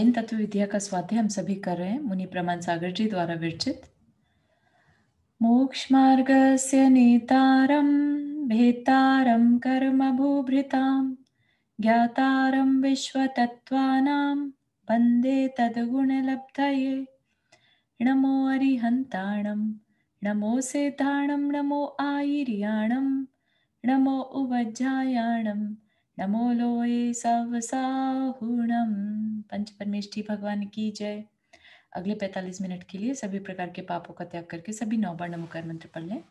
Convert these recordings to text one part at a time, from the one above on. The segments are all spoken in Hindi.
इन तत्व विद्या का स्वाध्याय हम सभी कर रहे हैं मुनि प्रमाण सागर जी द्वारा विरचित मोक्ष मार्ग से नेतारम भेतारम कर्म भूभृताम ज्ञातारम विश्व तत्वानाम वंदे तदगुण ये नमो अरिहंताणम नमो सेताणम नमो आयिर्याणम नमो उवज्जायाणम नमो लोए साहुणम पंच परमेष्ठी भगवान की जय अगले 45 मिनट के लिए सभी प्रकार के पापों का त्याग करके सभी नौ बार नमोकार मंत्र पढ़ लें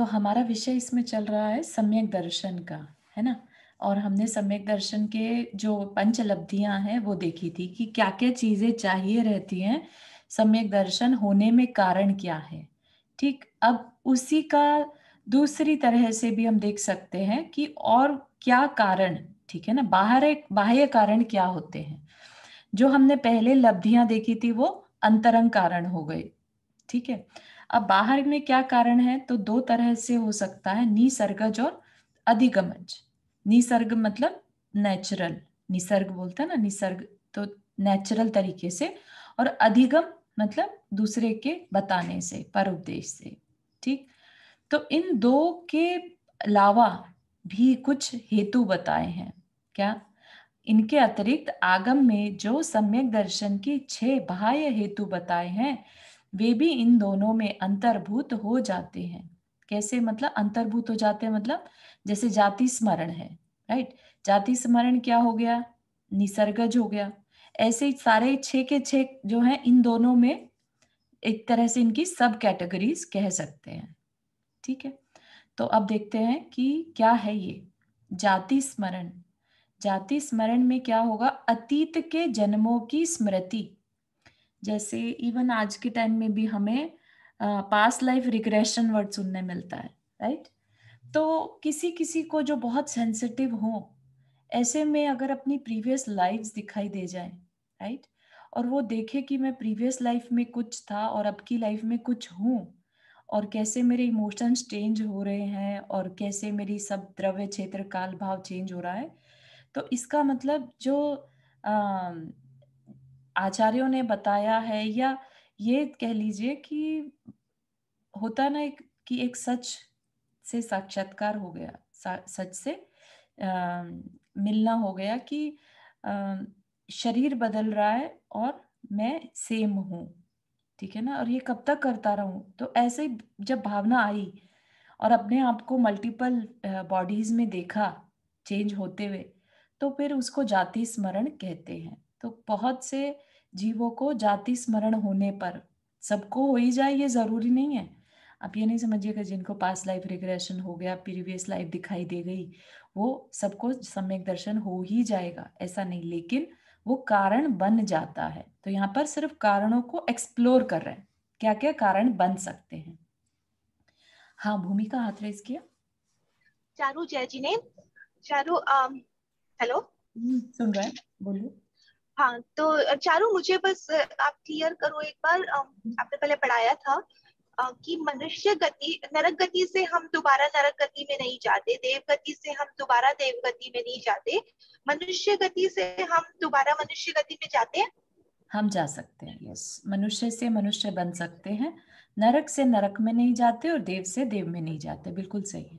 तो हमारा विषय इसमें चल रहा है सम्यक दर्शन का है ना और हमने सम्यक दर्शन के जो पंच लब्धियां हैं वो देखी थी कि क्या क्या चीजें चाहिए रहती हैं सम्यक दर्शन होने में कारण क्या है ठीक अब उसी का दूसरी तरह से भी हम देख सकते हैं कि और क्या कारण ठीक है ना बाहर बाह्य कारण क्या होते हैं जो हमने पहले लब्धियां देखी थी वो अंतरंग कारण हो गए ठीक है अब बाहर में क्या कारण है तो दो तरह से हो सकता है निसर्गज और अधिगमज निसर्ग मतलब नेचुरल निसर्ग बोलता है ना निसर्ग तो नेचुरल तरीके से और अधिगम मतलब दूसरे के बताने से पर उपदेश से ठीक तो इन दो के अलावा भी कुछ हेतु बताए हैं क्या इनके अतिरिक्त आगम में जो सम्यक दर्शन की छह बाह्य हेतु बताए हैं वे भी इन दोनों में अंतर्भूत हो जाते हैं कैसे मतलब अंतर्भूत हो जाते हैं मतलब जैसे जाति स्मरण है राइट जाति स्मरण क्या हो गया निसर्गज हो गया ऐसे सारे छे के छे जो हैं इन दोनों में एक तरह से इनकी सब कैटेगरीज कह सकते हैं ठीक है तो अब देखते हैं कि क्या है ये जाति स्मरण जाति स्मरण में क्या होगा अतीत के जन्मों की स्मृति जैसे इवन आज के टाइम में भी हमें पास्ट लाइफ रिग्रेशन वर्ड सुनने मिलता है राइट तो किसी किसी को जो बहुत सेंसिटिव हो ऐसे में अगर अपनी प्रीवियस लाइफ दिखाई दे जाए राइट और वो देखे कि मैं प्रीवियस लाइफ में कुछ था और अब की लाइफ में कुछ हूँ और कैसे मेरे इमोशंस चेंज हो रहे हैं और कैसे मेरी सब द्रव्य क्षेत्र काल भाव चेंज हो रहा है तो इसका मतलब जो आचार्यों ने बताया है या ये कह लीजिए कि होता ना एक कि एक सच से साक्षात्कार हो गया सच से आ, मिलना हो गया कि आ, शरीर बदल रहा है और मैं सेम हूँ ठीक है ना और ये कब तक करता रहूं तो ऐसे ही जब भावना आई और अपने आप को मल्टीपल बॉडीज में देखा चेंज होते हुए तो फिर उसको जाति स्मरण कहते हैं तो बहुत से जीवों को जाति स्मरण होने पर सबको हो ही जाए ये जरूरी नहीं है आप ये नहीं समझिएगा जिनको पास लाइफ रिग्रेशन हो गया प्रीवियस लाइफ दिखाई दे गई वो सबको सम्यक दर्शन हो ही जाएगा ऐसा नहीं लेकिन वो कारण बन जाता है तो यहाँ पर सिर्फ कारणों को एक्सप्लोर कर रहे हैं क्या क्या कारण बन सकते हैं हाँ भूमिका हाथ रेस किया चारू जय जी ने चारू हेलो हम्म, सुन रहे हैं बोलिए हाँ तो चारू मुझे बस आप क्लियर करो एक बार आपने पहले पढ़ाया था कि मनुष्य गति नरक गति से हम दोबारा नरक गति में नहीं जाते देव गति से हम दोबारा देव गति में नहीं जाते मनुष्य गति से हम दोबारा मनुष्य गति में जाते हैं हम जा सकते हैं यस मनुष्य से मनुष्य बन सकते हैं नरक से नरक में नहीं जाते और देव से देव में नहीं जाते बिल्कुल सही है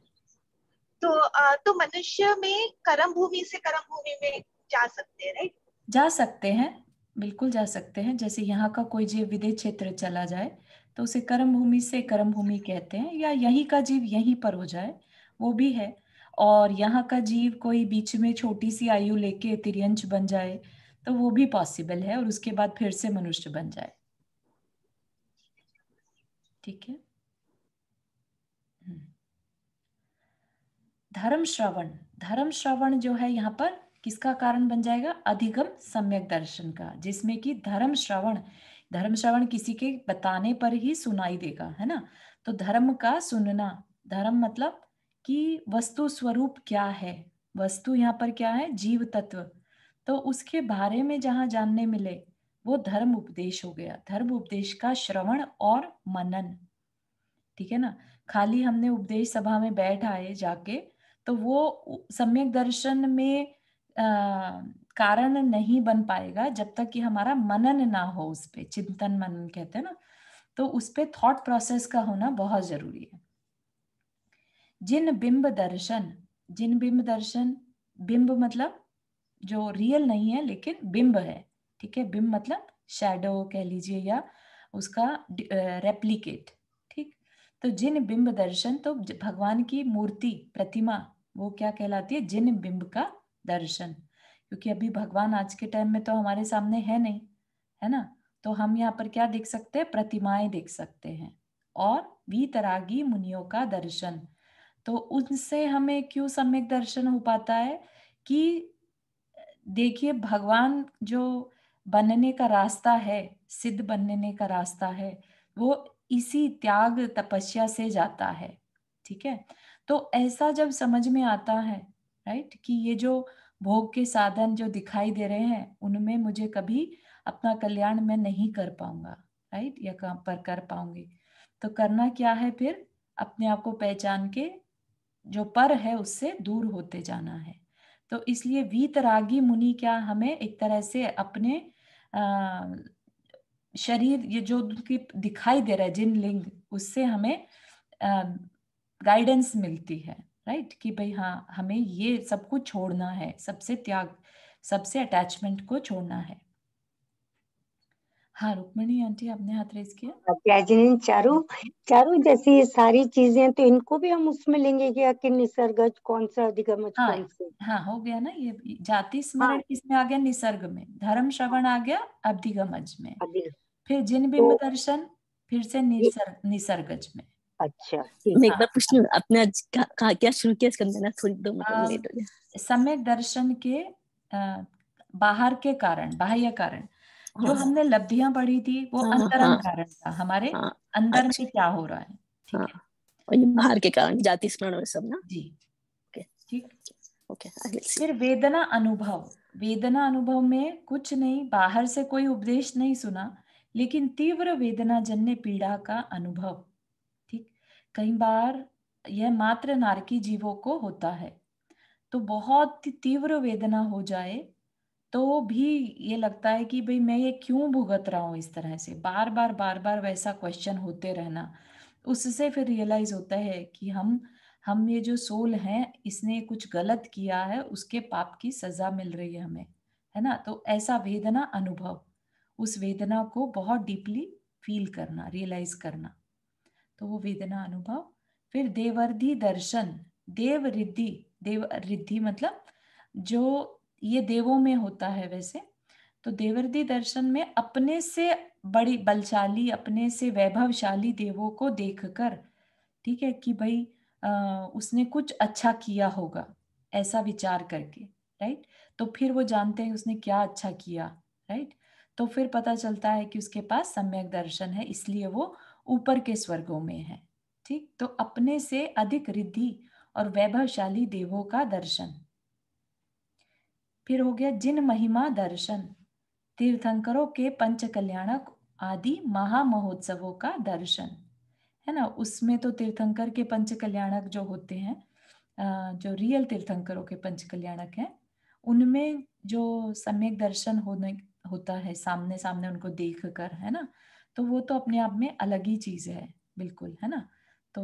तो तो मनुष्य में कर्म भूमि से कर्म भूमि में जा सकते हैं राइट जा सकते हैं बिल्कुल जा सकते हैं जैसे यहाँ का कोई जीव विदेश क्षेत्र चला जाए तो उसे कर्म भूमि से कर्म भूमि कहते हैं या यहीं का जीव यहीं पर हो जाए वो भी है और यहाँ का जीव कोई बीच में छोटी सी आयु लेके तिरंश बन जाए तो वो भी पॉसिबल है और उसके बाद फिर से मनुष्य बन जाए ठीक है हम्म। धर्म श्रवण धर्म श्रवण जो है यहाँ पर किसका कारण बन जाएगा अधिगम सम्यक दर्शन का जिसमें कि धर्म श्रवण धर्म श्रवण किसी के बताने पर ही सुनाई देगा है ना तो धर्म का सुनना धर्म मतलब कि वस्तु स्वरूप क्या है वस्तु यहाँ पर क्या है जीव तत्व तो उसके बारे में जहाँ जानने मिले वो धर्म उपदेश हो गया धर्म उपदेश का श्रवण और मनन ठीक है ना खाली हमने उपदेश सभा में बैठ आए जाके तो वो सम्यक दर्शन में कारण नहीं बन पाएगा जब तक कि हमारा मनन ना हो उस पर चिंतन मनन कहते हैं ना तो उस पर थॉट प्रोसेस का होना बहुत जरूरी है जिन बिंब दर्शन जिन बिंब दर्शन बिंब मतलब जो रियल नहीं है लेकिन बिंब है ठीक है बिंब मतलब शेडो कह लीजिए या उसका रेप्लीकेट ठीक तो जिन बिंब दर्शन तो भगवान की मूर्ति प्रतिमा वो क्या कहलाती है जिन बिंब का दर्शन क्योंकि अभी भगवान आज के टाइम में तो हमारे सामने है नहीं है ना तो हम यहाँ पर क्या देख सकते हैं प्रतिमाएं देख सकते हैं और वीतरागी मुनियों का दर्शन तो उनसे हमें क्यों सम्यक दर्शन हो पाता है कि देखिए भगवान जो बनने का रास्ता है सिद्ध बनने का रास्ता है वो इसी त्याग तपस्या से जाता है ठीक है तो ऐसा जब समझ में आता है राइट कि ये जो भोग के साधन जो दिखाई दे रहे हैं उनमें मुझे कभी अपना कल्याण मैं नहीं कर पाऊंगा राइट या काम पर कर पाऊंगी तो करना क्या है फिर अपने आप को पहचान के जो पर है उससे दूर होते जाना है तो इसलिए वीतरागी मुनि क्या हमें एक तरह से अपने शरीर ये जो उनकी दिखाई दे रहा है जिन लिंग उससे हमें गाइडेंस मिलती है राइट right? कि भाई हाँ हमें ये सब कुछ छोड़ना है सबसे त्याग सबसे अटैचमेंट को छोड़ना है हाँ रुक्मणी आंटी आपने हाथ रेस किया हाँ, चारू चारू जैसी ये सारी चीजें तो इनको भी हम उसमें लेंगे कि आखिर निसर्ग कौन सा अधिगम हाँ, हाँ हो गया ना ये जाति स्मरण हाँ. किसमें आ गया निसर्ग में धर्म श्रवण आ गया अधिगमज में फिर जिन तो बिंब दर्शन फिर से निसर्ग निसर्गज में अच्छा एक बार पूछती आपने आज कहा क्या शुरू किया इसके अंदर थोड़ी दो मतलब समय दर्शन के बाहर के कारण बाह्य कारण जो हाँ। हमने लब्धियां पढ़ी थी वो हाँ, अंतरंग हाँ, कारण था हमारे हाँ, अंदर अच्छा, में क्या हो रहा है ठीक हाँ, है और बाहर के कारण जाति स्मरण और सब ना जी okay, ठीक ओके okay, फिर वेदना अनुभव वेदना अनुभव में कुछ नहीं बाहर से कोई उपदेश नहीं सुना लेकिन तीव्र वेदना जन्य पीड़ा का अनुभव कई बार यह मात्र नारकी जीवों को होता है तो बहुत तीव्र वेदना हो जाए तो भी ये लगता है कि भाई मैं ये क्यों भुगत रहा हूँ इस तरह से बार बार बार बार वैसा क्वेश्चन होते रहना उससे फिर रियलाइज होता है कि हम हम ये जो सोल है इसने कुछ गलत किया है उसके पाप की सजा मिल रही है हमें है ना तो ऐसा वेदना अनुभव उस वेदना को बहुत डीपली फील करना रियलाइज करना तो वो वेदना अनुभव फिर देवर्धि दर्शन देव रिद्धि देव रिद्धि मतलब जो ये देवों में होता है वैसे तो देवर्धि दर्शन में अपने से बड़ी बलशाली अपने से वैभवशाली देवों को देखकर ठीक है कि भाई आ, उसने कुछ अच्छा किया होगा ऐसा विचार करके राइट तो फिर वो जानते हैं उसने क्या अच्छा किया राइट तो फिर पता चलता है कि उसके पास सम्यक दर्शन है इसलिए वो ऊपर के स्वर्गों में है ठीक तो अपने से अधिक रिद्धि और वैभवशाली देवों का दर्शन फिर हो गया जिन महिमा दर्शन तीर्थंकरों के पंच कल्याणक आदि महामहोत्सवों का दर्शन है ना उसमें तो तीर्थंकर के पंच कल्याणक जो होते हैं जो रियल तीर्थंकरों के पंच कल्याणक हैं उनमें जो सम्यक दर्शन होने होता है सामने सामने उनको देख कर है ना तो वो तो अपने आप में अलग ही चीज है बिल्कुल है ना तो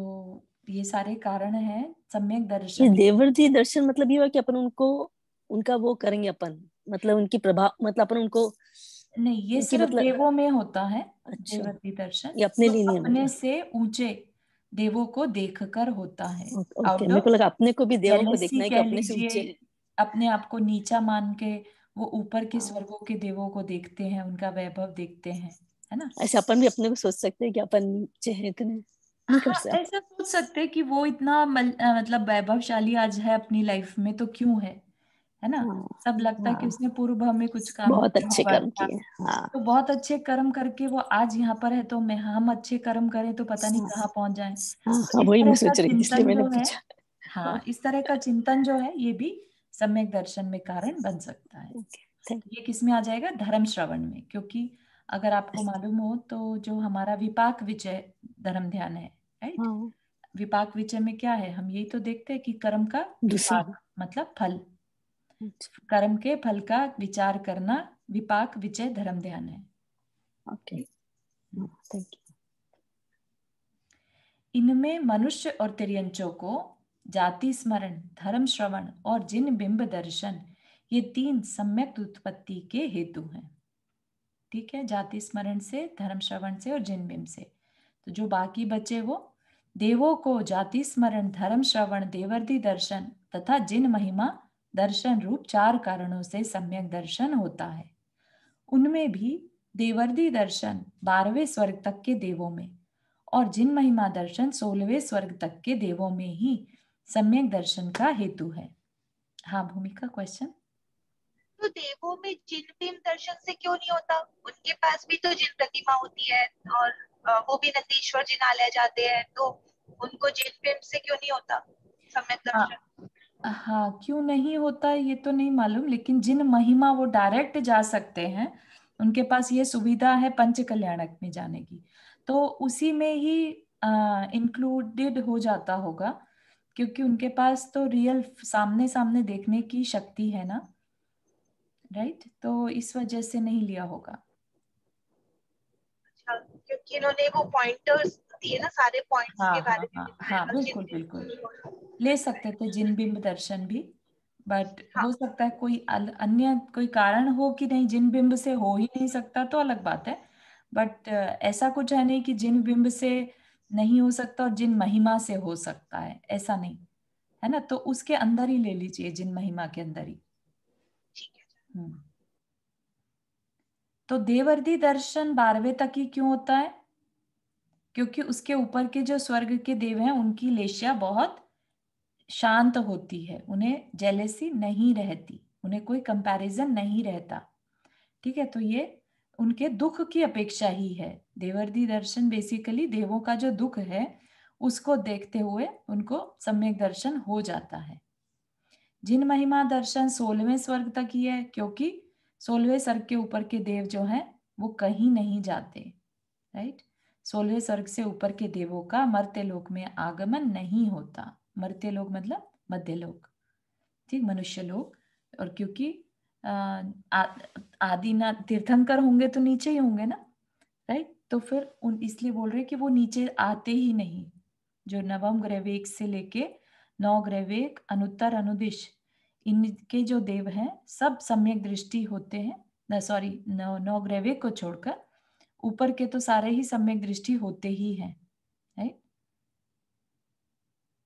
ये सारे कारण है सम्यक दर्शन देवर्जी दर्शन मतलब ये हुआ कि अपन उनको उनका वो करेंगे अपन मतलब उनकी प्रभाव मतलब अपन उनको नहीं ये सिर्फ मतलब... देवों में होता है अच्छा। दर्शन ये अपने तो लिए नहीं अपने से ऊंचे देवों को देखकर होता है को लगा अपने को भी देवों को देखना है कि अपने से ऊंचे अपने आप को नीचा मान के वो ऊपर के स्वर्गों के देवों को देखते हैं उनका वैभव देखते हैं है ना ऐसे अपन भी अपने को सोच सकते हैं कि अपन चेहरे है हाँ, हाँ, ऐसा सोच सकते हैं कि वो इतना मल, आ, मतलब वैभवशाली आज है अपनी लाइफ में तो क्यों है है ना हाँ, सब लगता है हाँ, कि उसने पूर्व में कुछ काम बहुत अच्छे कर्म किए हाँ, तो बहुत अच्छे कर्म करके वो आज यहाँ पर है तो मैं हम अच्छे कर्म करें तो पता नहीं कहाँ पहुंच जाए हाँ, तो हाँ, हाँ इस तरह का चिंतन जो है ये भी सम्यक दर्शन में कारण बन सकता है ये किसमें आ जाएगा धर्म श्रवण में क्योंकि अगर आपको मालूम हो तो जो हमारा विपाक विजय धर्म ध्यान है राइट हाँ। विपाक विजय में क्या है हम यही तो देखते हैं कि कर्म का विपाक मतलब फल अच्छा। कर्म के फल का विचार करना विपाक विजय धर्म ध्यान है ओके थैंक hmm. यू इनमें मनुष्य और तिरंचों को जाति स्मरण धर्म श्रवण और जिन बिंब दर्शन ये तीन सम्यक उत्पत्ति के हेतु हैं ठीक है जाति स्मरण से धर्म श्रवण से और जन्मबिम से तो जो बाकी बचे वो देवों को जाति स्मरण धर्म श्रवण देवर्धि दर्शन तथा जिन महिमा दर्शन रूप चार कारणों से सम्यक दर्शन होता है उनमें भी देवर्दी दर्शन बारहवें स्वर्ग तक के देवों में और जिन महिमा दर्शन सोलहवें स्वर्ग तक के देवों में ही सम्यक दर्शन का हेतु है हाँ भूमिका क्वेश्चन तो देवों में जिन बिम दर्शन से क्यों नहीं होता उनके पास भी तो जिन प्रतिमा होती है और वो भी नंदीश्वर जी जिनालय जाते हैं तो उनको जिन बिम से क्यों नहीं होता समय हाँ। दर्शन हाँ, हाँ क्यों नहीं होता ये तो नहीं मालूम लेकिन जिन महिमा वो डायरेक्ट जा सकते हैं उनके पास ये सुविधा है पंच कल्याणक में जाने की तो उसी में ही इंक्लूडेड हो जाता होगा क्योंकि उनके पास तो रियल सामने सामने देखने की शक्ति है ना राइट तो इस वजह से नहीं लिया होगा अच्छा, क्योंकि इन्होंने वो पॉइंटर्स दिए ना सारे पॉइंट्स हाँ, के बारे हाँ, में हाँ, हाँ, हाँ बिल्कुल बिल्कुल ले सकते थे जिन बिंब दर्शन भी बट हाँ. हो सकता है कोई अन्य कोई कारण हो कि नहीं जिन बिंब से हो ही नहीं सकता तो अलग बात है बट ऐसा कुछ है नहीं कि जिन बिंब से नहीं हो सकता और जिन महिमा से हो सकता है ऐसा नहीं है ना तो उसके अंदर ही ले लीजिए जिन महिमा के अंदर ही हम्म। तो देवर्दी दर्शन बारहवें तक ही क्यों होता है क्योंकि उसके ऊपर के जो स्वर्ग के देव हैं उनकी लेशिया बहुत शांत होती है उन्हें जेलेसी नहीं रहती उन्हें कोई कंपैरिजन नहीं रहता ठीक है तो ये उनके दुख की अपेक्षा ही है देवर्दी दर्शन बेसिकली देवों का जो दुख है उसको देखते हुए उनको सम्यक दर्शन हो जाता है जिन महिमा दर्शन सोलहवें स्वर्ग तक ही है क्योंकि सोलहवें स्वर्ग के ऊपर के देव जो हैं वो कहीं नहीं जाते राइट सोलहवें स्वर्ग से ऊपर के देवों का मर्त्य लोक में आगमन नहीं होता मर्त्य लोक मतलब मध्य लोक ठीक मनुष्य लोक और क्योंकि आदि ना तीर्थंकर होंगे तो नीचे ही होंगे ना राइट तो फिर उन इसलिए बोल रहे कि वो नीचे आते ही नहीं जो नवम ग्रहवेक से लेके नौ ग्रहवेक अनुत्तर अनुदिश इनके जो देव हैं सब सम्यक दृष्टि होते हैं न सॉरी नौ नौ ग्रहवे को छोड़कर ऊपर के तो सारे ही सम्यक दृष्टि होते ही हैं राइट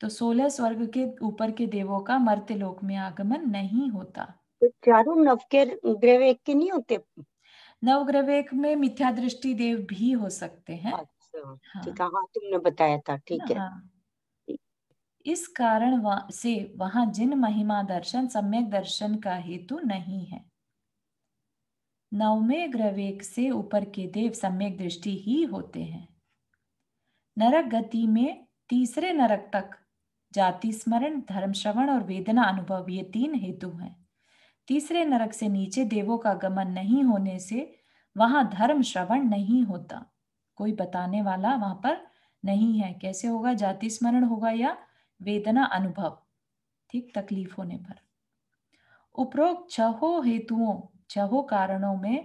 तो सोलह स्वर्ग के ऊपर के देवों का मर्त्य लोक में आगमन नहीं होता तो चारों नव के ग्रहवेक के नहीं होते नवग्रहवेक में मिथ्या दृष्टि देव भी हो सकते हैं अच्छा, हाँ, ठीक है हाँ तुमने बताया था ठीक हाँ। है हाँ, इस कारण वा, से वहां जिन महिमा दर्शन सम्यक दर्शन का हेतु नहीं है नवमे ग्रवेक से ऊपर के देव सम्यक दृष्टि ही होते हैं नरक गति में तीसरे नरक तक जाति स्मरण धर्म श्रवण और वेदना अनुभव ये तीन हेतु हैं तीसरे नरक से नीचे देवों का गमन नहीं होने से वहां धर्म श्रवण नहीं होता कोई बताने वाला वहां पर नहीं है कैसे होगा जाति स्मरण होगा या वेदना अनुभव ठीक तकलीफ होने पर उपरोक्त छहो हेतुओं छहो कारणों में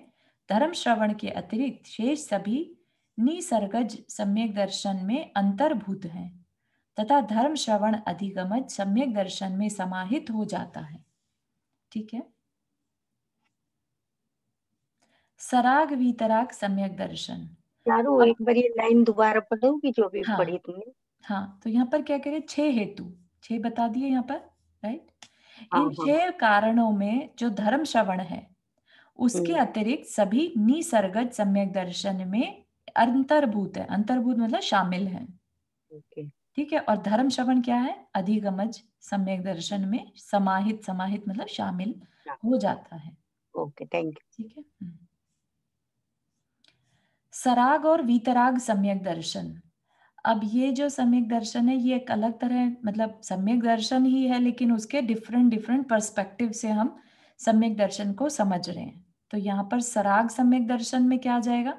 धर्म श्रवण के अतिरिक्त शेष सभी निसर्गज सम्यक दर्शन में अंतर्भूत हैं तथा धर्म श्रवण अधिगमज सम्यक दर्शन में समाहित हो जाता है ठीक है सराग वितराग सम्यक दर्शन चारू एक बार ये लाइन दोबारा पढ़ोगी जो भी हाँ, पढ़ी तुमने हाँ तो यहाँ पर क्या करे छह हेतु छह बता दिए यहाँ पर राइट हाँ, इन हाँ। छह कारणों में जो धर्म श्रवण है उसके हम्म। अतिरिक्त सभी निसर्गज सम्यक दर्शन में अंतर्भूत है अंतर्भूत मतलब शामिल है ठीक है और धर्म श्रवण क्या है अधिगमज सम्यक दर्शन में समाहित समाहित मतलब शामिल हाँ। हो जाता है ओके थैंक यू ठीक है हम्म। सराग और वीतराग सम्यक दर्शन अब ये जो सम्यक दर्शन है ये एक अलग तरह मतलब सम्यक दर्शन ही है लेकिन उसके डिफरेंट डिफरेंट परस्पेक्टिव से हम सम्यक दर्शन को समझ रहे हैं तो यहाँ पर सराग सम्यक दर्शन में क्या आ जाएगा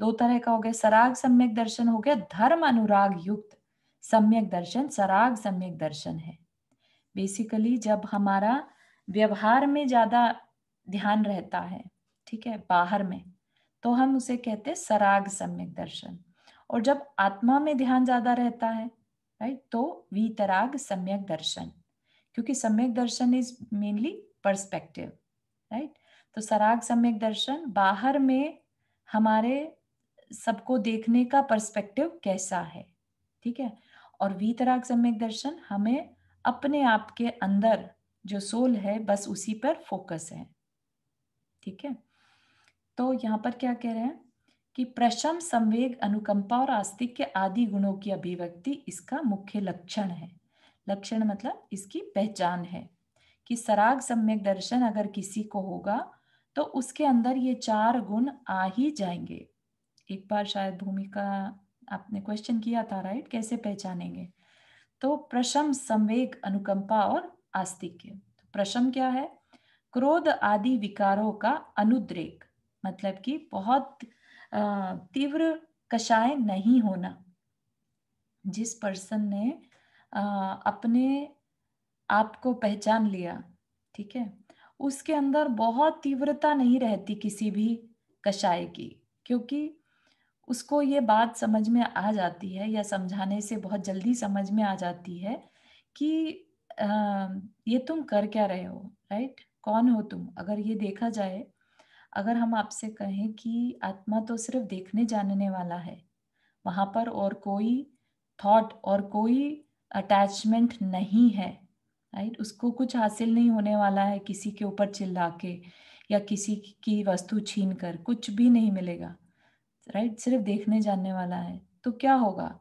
दो तरह का हो गया सराग सम्यक दर्शन हो गया धर्म अनुराग युक्त सम्यक दर्शन सराग सम्यक दर्शन है बेसिकली जब हमारा व्यवहार में ज्यादा ध्यान रहता है ठीक है बाहर में तो हम उसे कहते हैं सराग सम्यक दर्शन और जब आत्मा में ध्यान ज्यादा रहता है राइट तो वीतराग सम्यक दर्शन क्योंकि सम्यक दर्शन इज मेनली पर्सपेक्टिव राइट तो सराग सम्यक दर्शन बाहर में हमारे सबको देखने का पर्सपेक्टिव कैसा है ठीक है और वीतराग सम्यक दर्शन हमें अपने आप के अंदर जो सोल है बस उसी पर फोकस है ठीक है तो यहाँ पर क्या कह रहे हैं कि प्रशम संवेग अनुकंपा और आस्तिक के आदि गुणों की अभिव्यक्ति इसका मुख्य लक्षण है लक्षण मतलब इसकी पहचान है कि सराग सम्यक दर्शन अगर किसी को होगा तो उसके अंदर ये चार गुण आ ही जाएंगे एक बार शायद भूमिका आपने क्वेश्चन किया था राइट कैसे पहचानेंगे तो प्रशम संवेग अनुकंपा और आस्तिक्य तो प्रशम क्या है क्रोध आदि विकारों का अनुद्रेक मतलब कि बहुत तीव्र कषाय नहीं होना जिस पर्सन ने अपने आप को पहचान लिया ठीक है उसके अंदर बहुत तीव्रता नहीं रहती किसी भी कषाय की क्योंकि उसको ये बात समझ में आ जाती है या समझाने से बहुत जल्दी समझ में आ जाती है कि ये तुम कर क्या रहे हो राइट कौन हो तुम अगर ये देखा जाए अगर हम आपसे कहें कि आत्मा तो सिर्फ देखने जानने वाला है वहां पर और कोई थॉट और कोई अटैचमेंट नहीं है राइट उसको कुछ हासिल नहीं होने वाला है किसी के ऊपर चिल्ला के या किसी की वस्तु छीन कर कुछ भी नहीं मिलेगा राइट सिर्फ देखने जानने वाला है तो क्या होगा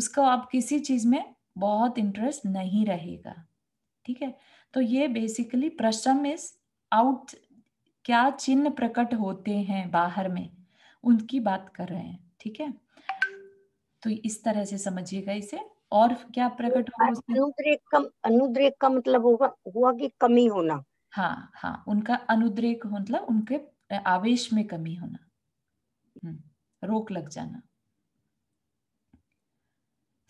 उसको आप किसी चीज़ में बहुत इंटरेस्ट नहीं रहेगा ठीक है तो ये बेसिकली प्रश्न इज आउट क्या चिन्ह प्रकट होते हैं बाहर में उनकी बात कर रहे हैं ठीक है तो इस तरह से समझिएगा इसे और क्या प्रकट होगा अनुद्रेक का अनुद्रेक का मतलब होगा हुआ कि कमी होना हाँ हाँ उनका अनुद्रेक मतलब उनके आवेश में कमी होना हम्म, रोक लग जाना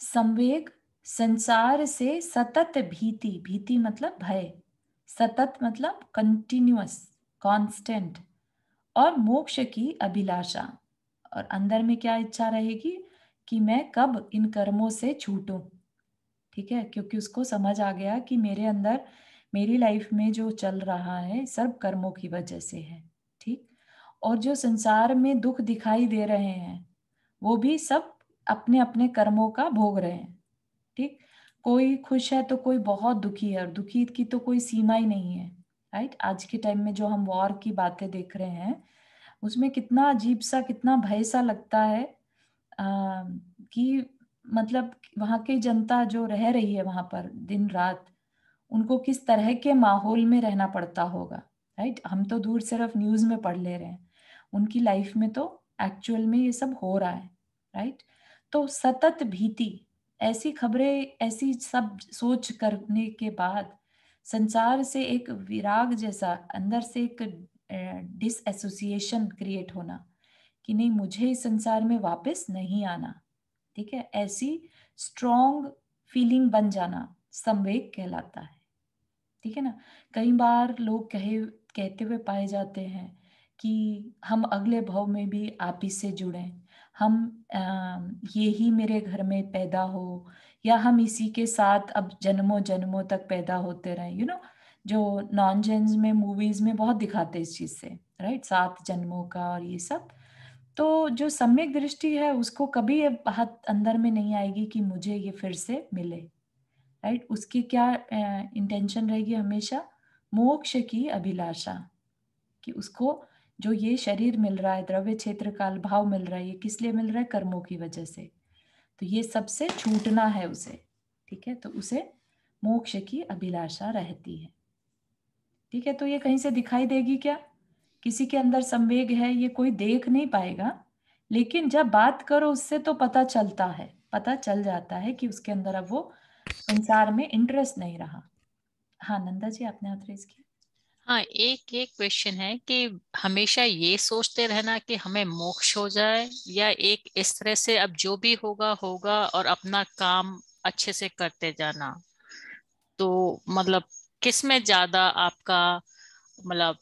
संवेग संसार से सतत भीति भीति मतलब भय सतत मतलब कंटिन्यूस कांस्टेंट और मोक्ष की अभिलाषा और अंदर में क्या इच्छा रहेगी कि मैं कब इन कर्मों से छूटूं ठीक है क्योंकि उसको समझ आ गया कि मेरे अंदर मेरी लाइफ में जो चल रहा है सब कर्मों की वजह से है ठीक और जो संसार में दुख दिखाई दे रहे हैं वो भी सब अपने अपने कर्मों का भोग रहे हैं ठीक कोई खुश है तो कोई बहुत दुखी है और दुखी की तो कोई सीमा ही नहीं है राइट आज के टाइम में जो हम वॉर की बातें देख रहे हैं उसमें कितना अजीब सा कितना भय सा लगता है आ, कि मतलब वहाँ की जनता जो रह रही है वहाँ पर दिन रात उनको किस तरह के माहौल में रहना पड़ता होगा राइट हम तो दूर सिर्फ न्यूज़ में पढ़ ले रहे हैं उनकी लाइफ में तो एक्चुअल में ये सब हो रहा है राइट तो सतत भीति ऐसी खबरें ऐसी सब सोच करने के बाद संसार से एक विराग जैसा अंदर से एक डिसएसोसिएशन क्रिएट होना कि नहीं मुझे इस संसार में वापस नहीं आना ठीक है ऐसी स्ट्रोंग फीलिंग बन जाना संवेग कहलाता है ठीक है ना कई बार लोग कहे कहते हुए पाए जाते हैं कि हम अगले भव में भी आप ही से जुड़ें हम ये ही मेरे घर में पैदा हो या हम इसी के साथ अब जन्मों जन्मों तक पैदा होते रहे यू you नो know? जो नॉन जेंस में मूवीज में बहुत दिखाते इस चीज से राइट सात जन्मों का और ये सब तो जो सम्यक दृष्टि है उसको कभी बहुत अंदर में नहीं आएगी कि मुझे ये फिर से मिले राइट उसकी क्या इंटेंशन रहेगी हमेशा मोक्ष की अभिलाषा कि उसको जो ये शरीर मिल रहा है द्रव्य क्षेत्र काल भाव मिल रहा है ये किस लिए मिल रहा है कर्मों की वजह से तो ये सबसे छूटना है उसे ठीक है तो उसे मोक्ष की अभिलाषा रहती है ठीक है तो ये कहीं से दिखाई देगी क्या किसी के अंदर संवेग है ये कोई देख नहीं पाएगा लेकिन जब बात करो उससे तो पता चलता है पता चल जाता है कि उसके अंदर अब वो संसार में इंटरेस्ट नहीं रहा हाँ नंदा जी आपने रेस किया हाँ एक ये क्वेश्चन है कि हमेशा ये सोचते रहना कि हमें मोक्ष हो जाए या एक इस तरह से अब जो भी होगा होगा और अपना काम अच्छे से करते जाना तो मतलब किस में ज्यादा आपका मतलब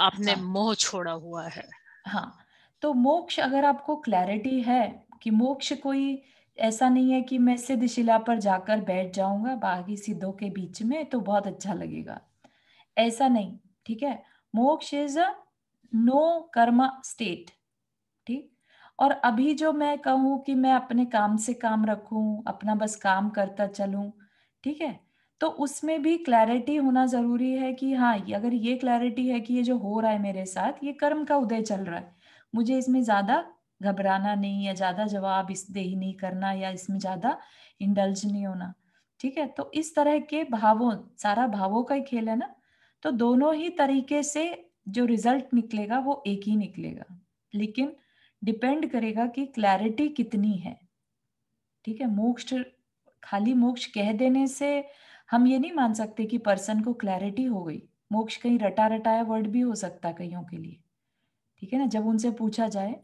आपने हाँ. मोह छोड़ा हुआ है हाँ तो मोक्ष अगर आपको क्लैरिटी है कि मोक्ष कोई ऐसा नहीं है कि मैं सिद्ध शिला पर जाकर बैठ जाऊंगा बागी सिद्धों के बीच में तो बहुत अच्छा लगेगा ऐसा नहीं ठीक है moksha is a no karma state ठीक और अभी जो मैं कहूं कि मैं अपने काम से काम रखूं अपना बस काम करता चलूं ठीक है तो उसमें भी क्लैरिटी होना जरूरी है कि हाँ अगर ये क्लैरिटी है कि ये जो हो रहा है मेरे साथ ये कर्म का उदय चल रहा है मुझे इसमें ज्यादा घबराना नहीं या ज्यादा जवाब इस दे ही नहीं करना या इसमें ज्यादा इंडल्ज नहीं होना ठीक है तो इस तरह के भावों सारा भावों का ही खेल है ना तो दोनों ही तरीके से जो रिजल्ट निकलेगा वो एक ही निकलेगा लेकिन डिपेंड करेगा कि क्लैरिटी कितनी है ठीक है मोक्ष खाली मोक्ष कह देने से हम ये नहीं मान सकते कि पर्सन को क्लैरिटी हो गई मोक्ष कहीं रटा रटाया वर्ड भी हो सकता कईयों के लिए ठीक है ना जब उनसे पूछा जाए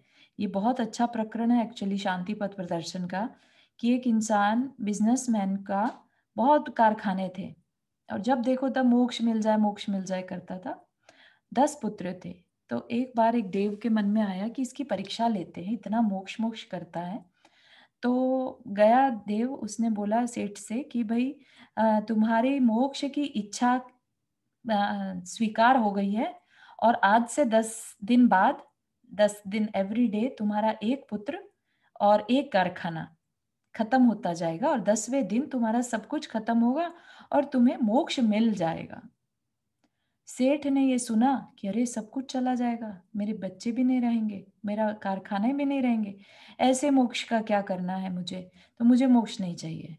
ये बहुत अच्छा प्रकरण है एक्चुअली शांति पथ प्रदर्शन का कि एक इंसान बिजनेसमैन का बहुत कारखाने थे और जब देखो तब मोक्ष मिल जाए मोक्ष मिल जाए करता था दस पुत्र थे तो एक बार एक देव के मन में आया कि इसकी परीक्षा लेते हैं इतना मोक्ष मोक्ष करता है तो गया देव उसने बोला सेठ से कि भाई तुम्हारे मोक्ष की इच्छा स्वीकार हो गई है और आज से दस दिन बाद दस दिन एवरी डे तुम्हारा एक पुत्र और एक कारखाना खत्म होता जाएगा और दसवें दिन तुम्हारा सब कुछ खत्म होगा और तुम्हें मोक्ष मिल जाएगा सेठ ने यह सुना कि अरे सब कुछ चला जाएगा मेरे बच्चे भी नहीं रहेंगे मेरा कारखाने भी नहीं रहेंगे ऐसे मोक्ष का क्या करना है मुझे तो मुझे मोक्ष नहीं चाहिए